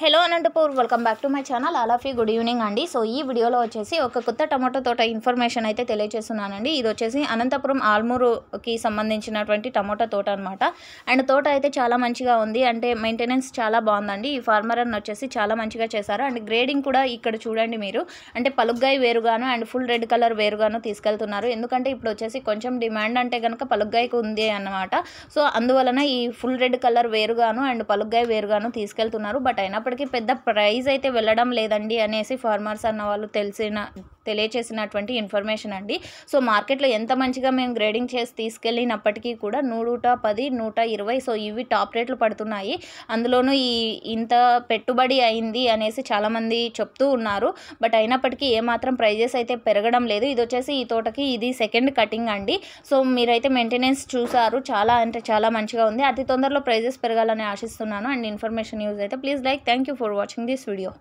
hello Anantapur welcome back to my channel అలాఫీ good evening అండి so ఈ వీడియోలో వచ్చేసి ఒక కొత్త టమాటో తోట ఇన్ఫర్మేషన్ అయితే తెలియజేస్తున్నానండి ఇది వచ్చేసి అనంతపురం ఆల్మూరుకి సంబంధించినటువంటి టమాటో తోట అనమాట అండ్ తోట అయితే చాలా మంచిగా ఉంది అంటే మెయింటెనెన్స్ చాలా బాగుందండి ఈ ఫార్మర్ అని వచ్చేసి చాలా మంచిగా చేశారు అండ్ గ్రేడింగ్ కూడా ఇక్కడ చూడండి మీరు అంటే పలుగ్గాయ వేరుగాను అండ్ ఫుల్ రెడ్ కలర్ వేరుగాను తీసుకెళ్తున్నారు ఎందుకంటే ఇప్పుడు వచ్చేసి కొంచెం డిమాండ్ అంటే కనుక పలుగ్గాయకు ఉంది అనమాట సో అందువలన ఈ ఫుల్ రెడ్ కలర్ వేరుగాను అండ్ పలుగ్గాయ వేరుగాను తీసుకెళ్తున్నారు బట్ అయినా ఇప్పటికీ పెద్ద ప్రైజ్ అయితే వెళ్ళడం లేదండి అనేసి ఫార్మర్స్ అన్న వాళ్ళు తెలిసిన తెలియచేసినటువంటి ఇన్ఫర్మేషన్ అండి సో మార్కెట్లో ఎంత మంచిగా మేము గ్రేడింగ్ చేసి తీసుకెళ్ళినప్పటికీ కూడా నూట పది నూట ఇరవై సో ఇవి టాప్ రేట్లు పడుతున్నాయి అందులోనూ ఈ ఇంత పెట్టుబడి అయింది అనేసి చాలామంది చెప్తూ ఉన్నారు బట్ అయినప్పటికీ ఏమాత్రం ప్రైజెస్ అయితే పెరగడం లేదు ఇది వచ్చేసి ఈ తోటకి ఇది సెకండ్ కటింగ్ అండి సో మీరైతే మెయింటెనెన్స్ చూసారు చాలా అంటే చాలా మంచిగా ఉంది అతి తొందరలో ప్రైజెస్ పెరగాలని ఆశిస్తున్నాను అండ్ ఇన్ఫర్మేషన్ యూజ్ అయితే please like thank for watching this video